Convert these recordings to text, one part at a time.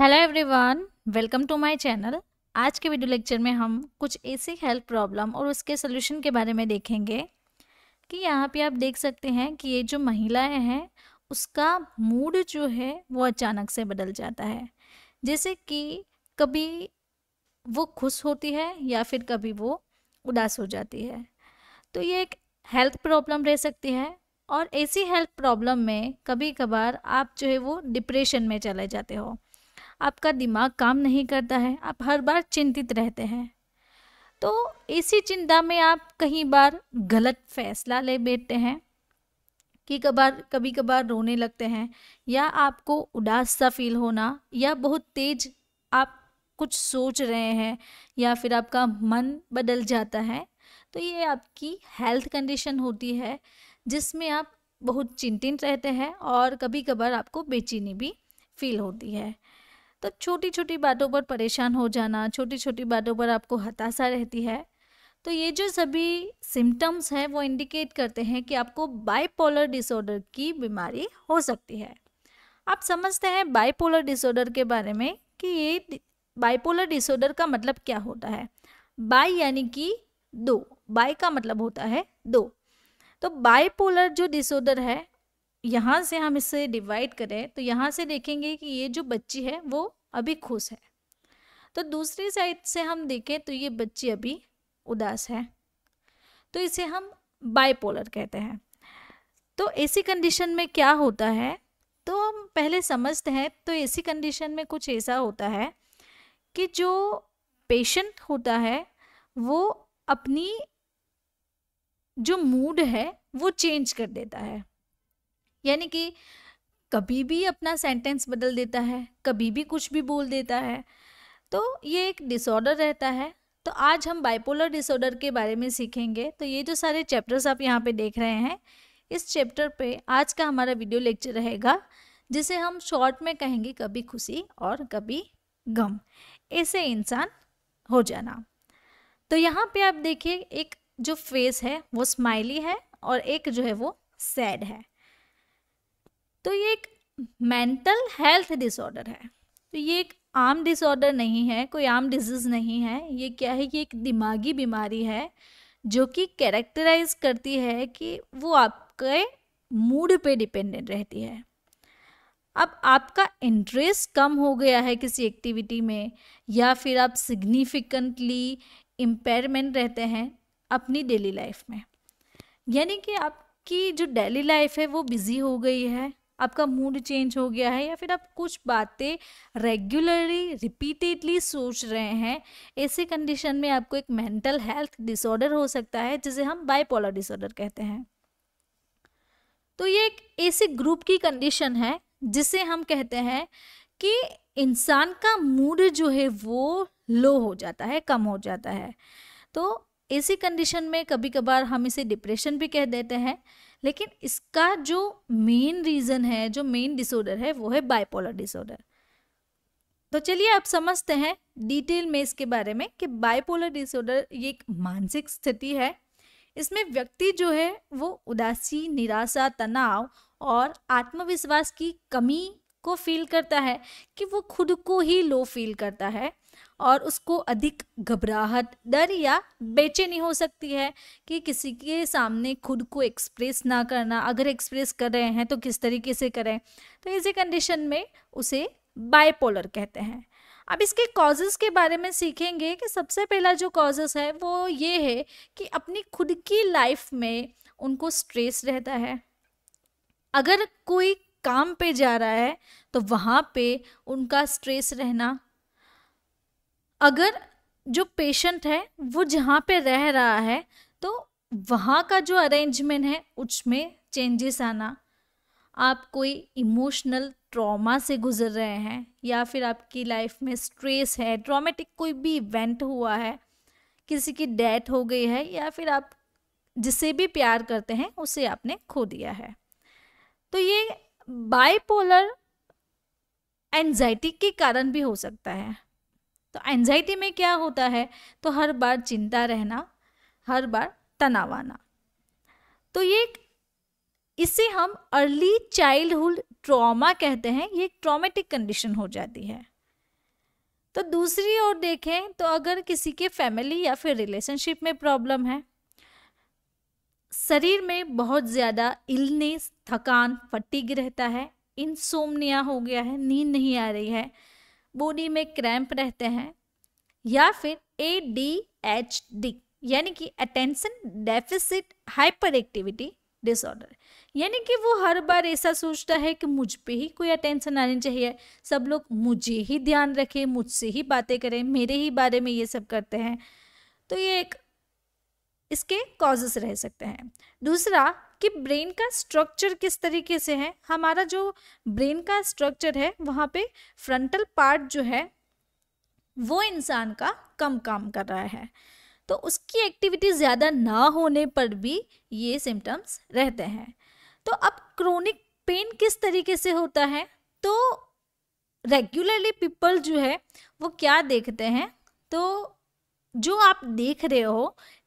hello everyone welcome to my channel आज के video lecture में हम कुछ ऐसी हेल्थ प्रॉब्लम और उसके सोल्यूशन के बारे में देखेंगे कि यहाँ पे आप देख सकते हैं कि ये जो महिलाएं हैं उसका मूड जो है वो अचानक से बदल जाता है जैसे कि कभी वो खुश होती है या फिर कभी वो उदास हो जाती है तो ये एक हेल्थ प्रॉब्लम रह सकती है और ऐसी हेल्थ प्रॉब्लम में कभी कभार आप जो है वो डिप्रेशन में चले जाते हो आपका दिमाग काम नहीं करता है आप हर बार चिंतित रहते हैं तो इसी चिंता में आप कई बार गलत फैसला ले बैठते हैं कि कभार कभी कभार रोने लगते हैं या आपको उदास सा फील होना या बहुत तेज आप कुछ सोच रहे हैं या फिर आपका मन बदल जाता है तो ये आपकी हेल्थ कंडीशन होती है जिसमें आप बहुत चिंतित रहते हैं और कभी कभार आपको बेचैनी भी फील होती है तो छोटी छोटी बातों पर परेशान हो जाना छोटी छोटी बातों पर आपको हताशा रहती है तो ये जो सभी सिम्टम्स हैं वो इंडिकेट करते हैं कि आपको बाइपोलर डिसऑर्डर की बीमारी हो सकती है आप समझते हैं बाइपोलर डिसऑर्डर के बारे में कि ये बाइपोलर डिसऑर्डर का मतलब क्या होता है बाई यानी कि दो बाई का मतलब होता है दो तो बाइपोलर जो डिसऑर्डर है यहाँ से हम इसे डिवाइड करें तो यहाँ से देखेंगे कि ये जो बच्ची है वो अभी खुश है तो दूसरी साइड से हम देखें तो ये बच्ची अभी उदास है तो इसे हम बाइपोलर कहते हैं तो ऐसी कंडीशन में क्या होता है तो हम पहले समझते हैं तो ऐसी कंडीशन में कुछ ऐसा होता है कि जो पेशेंट होता है वो अपनी जो मूड है वो चेंज कर देता है यानी कि कभी भी अपना सेंटेंस बदल देता है कभी भी कुछ भी बोल देता है तो ये एक डिसऑर्डर रहता है तो आज हम बाइपोलर डिसऑर्डर के बारे में सीखेंगे तो ये जो सारे चैप्टर्स आप यहाँ पे देख रहे हैं इस चैप्टर पे आज का हमारा वीडियो लेक्चर रहेगा जिसे हम शॉर्ट में कहेंगे कभी खुशी और कभी गम ऐसे इंसान हो जाना तो यहाँ पे आप देखिए एक जो फेस है वो स्माइली है और एक जो है वो सैड है तो ये एक मेंटल हेल्थ डिसऑर्डर है तो ये एक आम डिसऑर्डर नहीं है कोई आम डिजीज़ नहीं है ये क्या है कि एक दिमागी बीमारी है जो कि कैरेक्टराइज करती है कि वो आपके मूड पे डिपेंडेंट रहती है अब आपका इंटरेस्ट कम हो गया है किसी एक्टिविटी में या फिर आप सिग्निफिकेंटली इम्पेयरमेंट रहते हैं अपनी डेली लाइफ में यानी कि आपकी जो डेली लाइफ है वो बिज़ी हो गई है आपका मूड चेंज हो गया है या फिर आप कुछ बातें रेगुलरली रिपीटेडली सोच रहे हैं ऐसे कंडीशन में आपको एक मेंटल हेल्थ डिसऑर्डर हो सकता है जिसे हम बाइपोलर डिसऑर्डर कहते हैं तो ये एक ऐसे ग्रुप की कंडीशन है जिसे हम कहते हैं कि इंसान का मूड जो है वो लो हो जाता है कम हो जाता है तो ऐसी कंडीशन में कभी कभार हम इसे डिप्रेशन भी कह देते हैं लेकिन इसका जो मेन रीज़न है जो मेन डिसऑर्डर है वो है बाइपोलर डिसऑर्डर तो चलिए आप समझते हैं डिटेल में इसके बारे में कि बाइपोलर डिसऑर्डर ये एक मानसिक स्थिति है इसमें व्यक्ति जो है वो उदासी निराशा तनाव और आत्मविश्वास की कमी को फील करता है कि वो खुद को ही लो फील करता है और उसको अधिक घबराहट डर या बेचैनी हो सकती है कि किसी के सामने खुद को एक्सप्रेस ना करना अगर एक्सप्रेस कर रहे हैं तो किस तरीके से करें तो इसी कंडीशन में उसे बायपोलर कहते हैं अब इसके कॉजेस के बारे में सीखेंगे कि सबसे पहला जो कॉजेस है वो ये है कि अपनी खुद की लाइफ में उनको स्ट्रेस रहता है अगर कोई काम पे जा रहा है तो वहाँ पे उनका स्ट्रेस रहना अगर जो पेशेंट है वो जहाँ पे रह रहा है तो वहाँ का जो अरेंजमेंट है उसमें चेंजेस आना आप कोई इमोशनल ट्रॉमा से गुजर रहे हैं या फिर आपकी लाइफ में स्ट्रेस है ट्रॉमेटिक कोई भी इवेंट हुआ है किसी की डेथ हो गई है या फिर आप जिसे भी प्यार करते हैं उसे आपने खो दिया है तो ये बाइपोलर एनजाइटी के कारण भी हो सकता है तो एनजाइटी में क्या होता है तो हर बार चिंता रहना हर बार तनाव आना तो ये इसे हम अर्ली चाइल्डहुड ट्रॉमा कहते हैं ये एक ट्रॉमेटिक कंडीशन हो जाती है तो दूसरी ओर देखें तो अगर किसी के फैमिली या फिर रिलेशनशिप में प्रॉब्लम है शरीर में बहुत ज़्यादा इलनेस थकान फटीग रहता है इनसोमनिया हो गया है नींद नहीं आ रही है बॉडी में क्रैम्प रहते हैं या फिर ए डी एच डी यानी कि attention deficit hyperactivity disorder यानी कि वो हर बार ऐसा सोचता है कि मुझ पे ही कोई अटेंशन आनी चाहिए सब लोग मुझे ही ध्यान रखें मुझसे ही बातें करें मेरे ही बारे में ये सब करते हैं तो ये एक इसके कॉजेस रह सकते हैं दूसरा कि ब्रेन का स्ट्रक्चर किस तरीके से है हमारा जो ब्रेन का स्ट्रक्चर है वहाँ पे फ्रंटल पार्ट जो है वो इंसान का कम काम कर रहा है तो उसकी एक्टिविटी ज़्यादा ना होने पर भी ये सिम्टम्स रहते हैं तो अब क्रोनिक पेन किस तरीके से होता है तो रेगुलरली पीपल जो है वो क्या देखते हैं तो जो आप देख रहे हो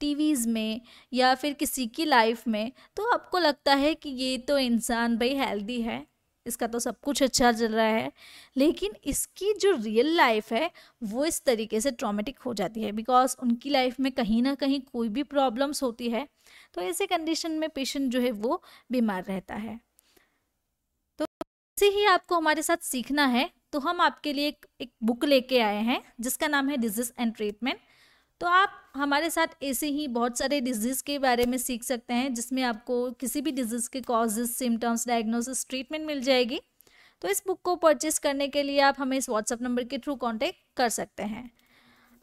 टीवीज़ में या फिर किसी की लाइफ में तो आपको लगता है कि ये तो इंसान भाई हेल्दी है इसका तो सब कुछ अच्छा चल रहा है लेकिन इसकी जो रियल लाइफ है वो इस तरीके से ट्रॉमेटिक हो जाती है बिकॉज उनकी लाइफ में कहीं ना कहीं कोई भी प्रॉब्लम्स होती है तो ऐसे कंडीशन में पेशेंट जो है वो बीमार रहता है तो ऐसे ही आपको हमारे साथ सीखना है तो हम आपके लिए एक, एक बुक लेके आए हैं जिसका नाम है डिजीज एंड ट्रीटमेंट तो आप हमारे साथ ऐसे ही बहुत सारे डिजीज़ के बारे में सीख सकते हैं जिसमें आपको किसी भी डिजीज़ के कॉजेज सिम्टम्स डायग्नोसिस ट्रीटमेंट मिल जाएगी तो इस बुक को परचेस करने के लिए आप हमें इस व्हाट्सअप नंबर के थ्रू कॉन्टेक्ट कर सकते हैं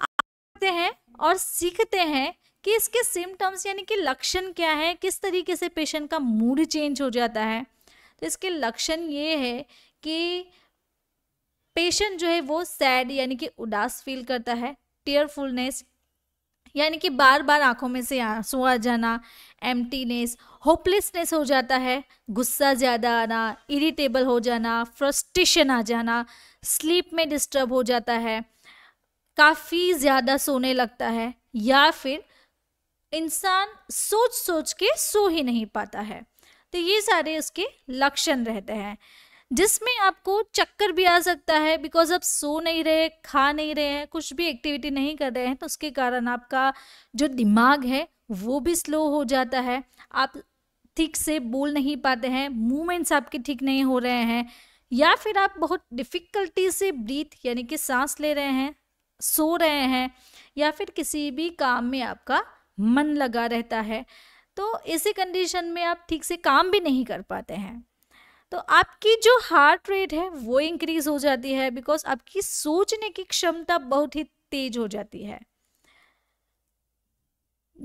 आते हैं और सीखते हैं कि इसके सिम्टम्स यानी कि लक्षण क्या है किस तरीके से पेशेंट का मूड चेंज हो जाता है तो इसके लक्षण ये है कि पेशेंट जो है वो सैड यानी कि उदास फील करता है टेयरफुलनेस यानी कि बार बार आंखों में से आंसू आ जाना एम्प्टीनेस होपलेसनेस हो जाता है गुस्सा ज़्यादा आना इरिटेबल हो जाना फ्रस्ट्रेशन आ जाना स्लीप में डिस्टर्ब हो जाता है काफ़ी ज़्यादा सोने लगता है या फिर इंसान सोच सोच के सो ही नहीं पाता है तो ये सारे उसके लक्षण रहते हैं जिसमें आपको चक्कर भी आ सकता है बिकॉज आप सो नहीं रहे खा नहीं रहे हैं कुछ भी एक्टिविटी नहीं कर रहे हैं तो उसके कारण आपका जो दिमाग है वो भी स्लो हो जाता है आप ठीक से बोल नहीं पाते हैं मूवमेंट्स आपके ठीक नहीं हो रहे हैं या फिर आप बहुत डिफ़िकल्टी से ब्रीथ यानी कि सांस ले रहे हैं सो रहे हैं या फिर किसी भी काम में आपका मन लगा रहता है तो ऐसे कंडीशन में आप ठीक से काम भी नहीं कर पाते हैं तो आपकी जो हार्ट रेट है वो इंक्रीज हो जाती है बिकॉज आपकी सोचने की क्षमता बहुत ही तेज हो जाती है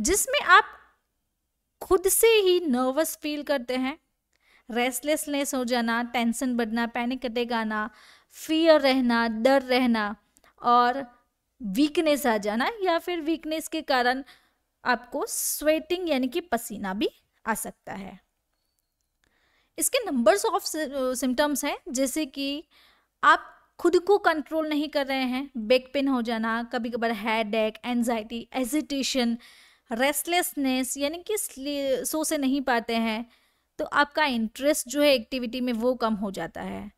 जिसमें आप खुद से ही नर्वस फील करते हैं रेस्टलेसनेस हो जाना टेंशन बढ़ना पैनिक अटैक आना फियर रहना डर रहना और वीकनेस आ जाना या फिर वीकनेस के कारण आपको स्वेटिंग यानी कि पसीना भी आ सकता है इसके नंबर्स ऑफ सिम्टम्स हैं जैसे कि आप खुद को कंट्रोल नहीं कर रहे हैं बैक पेन हो जाना कभी कभार हेड एक एनजाइटी एजिटेशन रेस्टलेसनेस यानी कि सो से नहीं पाते हैं तो आपका इंटरेस्ट जो है एक्टिविटी में वो कम हो जाता है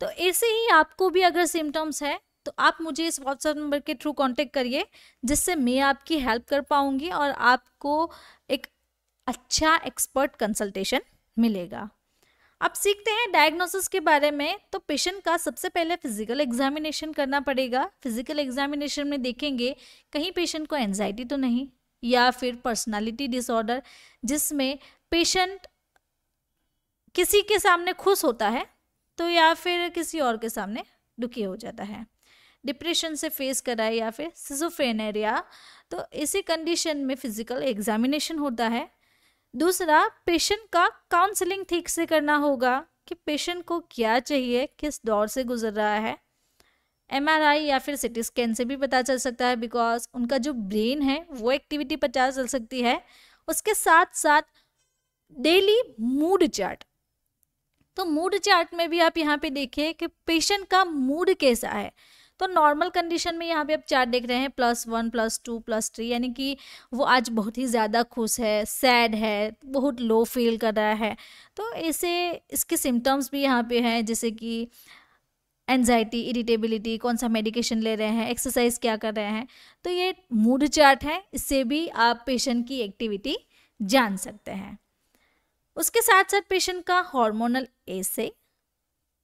तो ऐसे ही आपको भी अगर सिम्टम्स है तो आप मुझे इस व्हाट्सएप नंबर के थ्रू कांटेक्ट करिए जिससे मैं आपकी हेल्प कर पाऊँगी और आपको एक अच्छा एक्सपर्ट कंसल्टेशन मिलेगा अब सीखते हैं डायग्नोसिस के बारे में तो पेशेंट का सबसे पहले फिजिकल एग्जामिनेशन करना पड़ेगा फिजिकल एग्जामिनेशन में देखेंगे कहीं पेशेंट को एनजाइटी तो नहीं या फिर पर्सनालिटी डिसऑर्डर जिसमें पेशेंट किसी के सामने खुश होता है तो या फिर किसी और के सामने दुखी हो जाता है डिप्रेशन से फेस करा है या फिर सिजोफेनेरिया तो इसी कंडीशन में फिजिकल एग्जामिनेशन होता है दूसरा पेशेंट का काउंसलिंग ठीक से करना होगा कि पेशेंट को क्या चाहिए किस दौर से गुजर रहा है एमआरआई या फिर सिटी स्कैन से भी पता चल सकता है बिकॉज उनका जो ब्रेन है वो एक्टिविटी पता चल सकती है उसके साथ साथ डेली मूड चार्ट तो मूड चार्ट में भी आप यहाँ पे देखिए कि पेशेंट का मूड कैसा है तो नॉर्मल कंडीशन में यहाँ पे आप चार्ट देख रहे हैं plus one plus two plus three यानी कि वो आज बहुत ही ज़्यादा खुश है सैड है बहुत लो फील कर रहा है तो ऐसे इसके सिम्टम्स भी यहाँ पे हैं जैसे कि एनजाइटी इरिटेबिलिटी कौन सा मेडिकेशन ले रहे हैं एक्सरसाइज क्या कर रहे हैं तो ये मूड चार्ट है इससे भी आप पेशेंट की एक्टिविटी जान सकते हैं उसके साथ साथ पेशेंट का हार्मोनल एसे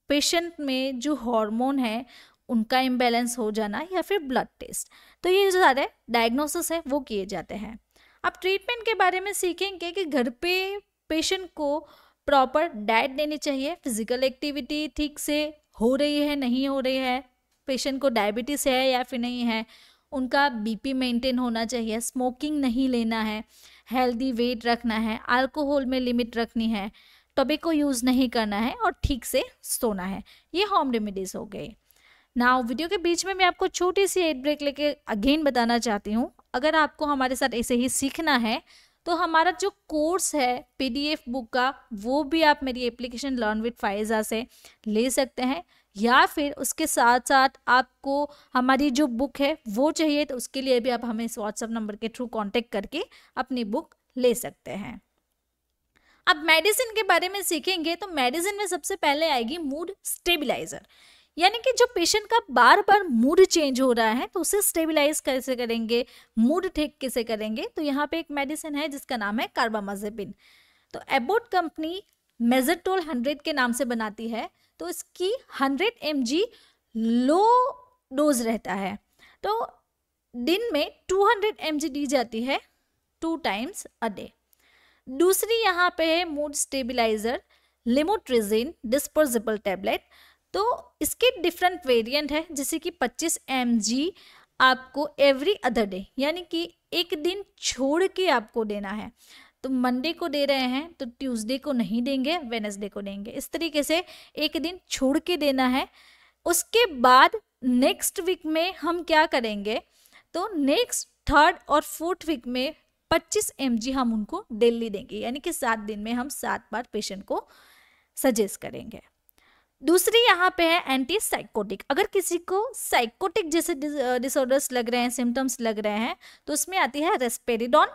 पेशेंट में जो हार्मोन है उनका इम्बेलेंस हो जाना या फिर ब्लड टेस्ट तो ये जो सारे डायग्नोसिस है वो किए जाते हैं अब ट्रीटमेंट के बारे में सीखेंगे कि घर पे पेशेंट को प्रॉपर डाइट देनी चाहिए फिजिकल एक्टिविटी ठीक से हो रही है नहीं हो रही है पेशेंट को डायबिटीज़ है या फिर नहीं है उनका बीपी मेंटेन होना चाहिए स्मोकिंग नहीं लेना है हेल्दी वेट रखना है अल्कोहल में लिमिट रखनी है टबे को यूज़ नहीं करना है और ठीक से सोना है ये होम रेमेडीज़ हो गई ना वीडियो के बीच में मैं आपको छोटी सी एड ब्रेक लेके अगेन बताना चाहती हूँ अगर आपको हमारे साथ ऐसे ही सीखना है तो हमारा जो कोर्स है पीडीएफ बुक का वो भी आप मेरी एप्लीकेशन लर्न विथ फाइजा से ले सकते हैं या फिर उसके साथ साथ आपको हमारी जो बुक है वो चाहिए तो उसके लिए भी आप हमें इस व्हाट्सअप नंबर के थ्रू कांटेक्ट करके अपनी बुक ले सकते हैं अब मेडिसिन के बारे में सीखेंगे तो मेडिसिन में सबसे पहले आएगी मूड स्टेबिलाईजर यानी कि जो पेशेंट का बार बार मूड चेंज हो रहा है तो उसे स्टेबलाइज कैसे करेंगे मूड ठीक कैसे करेंगे तो यहाँ पे एक मेडिसिन है जिसका नाम है कार्बामाजेपिन तो एबोट कंपनी मेजरटोल हंड्रेड के नाम से बनाती है तो इसकी हंड्रेड एम लो डोज रहता है तो दिन में टू हंड्रेड दी जाती है टू टाइम्स अ डे दूसरी यहाँ पे है mood stabiliser lamotrigine disposable tablet तो इसके डिफरेंट वेरिएंट है जैसे कि 25 एम आपको एवरी अदर डे यानी कि एक दिन छोड़ के आपको देना है तो मंडे को दे रहे हैं तो ट्यूसडे को नहीं देंगे वेनसडे को देंगे इस तरीके से एक दिन छोड़ के देना है उसके बाद नेक्स्ट वीक में हम क्या करेंगे तो नेक्स्ट थर्ड और फोर्थ वीक में 25 एम हम उनको डेली देंगे यानी कि सात दिन में हम सात बार पेशेंट को सजेस्ट करेंगे दूसरी यहाँ पे है एंटी साइकोटिक अगर किसी को साइकोटिक जैसे डिसऑर्डर्स लग रहे हैं सिम्टम्स लग रहे हैं तो उसमें आती है रेस्पेरिडॉन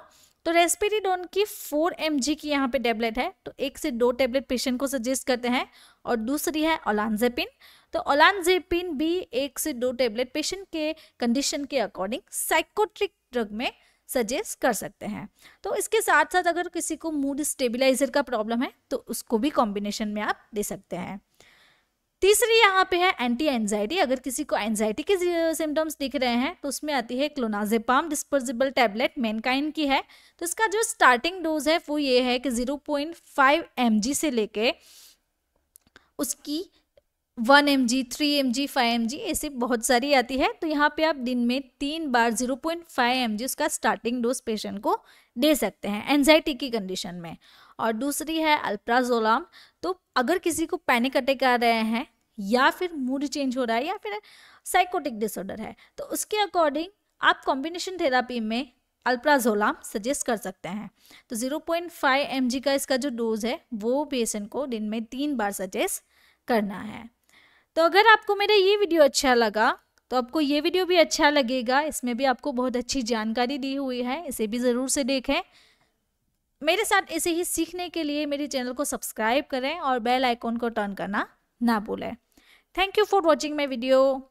तो रेस्पेरिडोन की फोर एम की यहाँ पे टेबलेट है तो एक से दो टेबलेट पेशेंट को सजेस्ट करते हैं और दूसरी है ओलानजेपिन तो ओलानजेपिन भी एक से दो टेबलेट पेशेंट के कंडीशन के अकॉर्डिंग साइकोट्रिक ड्रग में सजेस्ट कर सकते हैं तो इसके साथ साथ अगर किसी को मूड स्टेबिलाईजर का प्रॉब्लम है तो उसको भी कॉम्बिनेशन में आप दे सकते हैं तीसरी यहाँ पे है एंटी एंजाइटी अगर किसी को एंजाइटी के सिम्टम्स दिख रहे हैं तो उसमें आती है क्लोनाजेपाम डिस्पोजेबल टैबलेट मेनकाइन की है तो इसका जो स्टार्टिंग डोज है वो ये है कि zero point five M G से लेके उसकी one M G three M G five M G ऐसी बहुत सारी आती है तो यहाँ पे आप दिन में तीन बार zero point five M G उसका स्टार्टिंग डोज पेशेंट को दे सकते हैं एनजाइटी की कंडीशन में और दूसरी है अल्प्राजोलाम तो अगर किसी को पैनिक अटैक आ रहे हैं या फिर मूड चेंज हो रहा है या फिर साइकोटिक डिसऑर्डर है तो उसके अकॉर्डिंग आप कॉम्बिनेशन थेरापी में अल्प्राजोलाम सजेस्ट कर सकते हैं तो 0.5 पॉइंट का इसका जो डोज है वो पेशेंट को दिन में तीन बार सजेस्ट करना है तो अगर आपको मेरा ये वीडियो अच्छा लगा तो आपको ये वीडियो भी अच्छा लगेगा इसमें भी आपको बहुत अच्छी जानकारी दी हुई है इसे भी ज़रूर से देखें मेरे साथ ऐसे ही सीखने के लिए मेरे चैनल को सब्सक्राइब करें और बेल आइकॉन को टर्न करना ना भूलें thank you for watching my video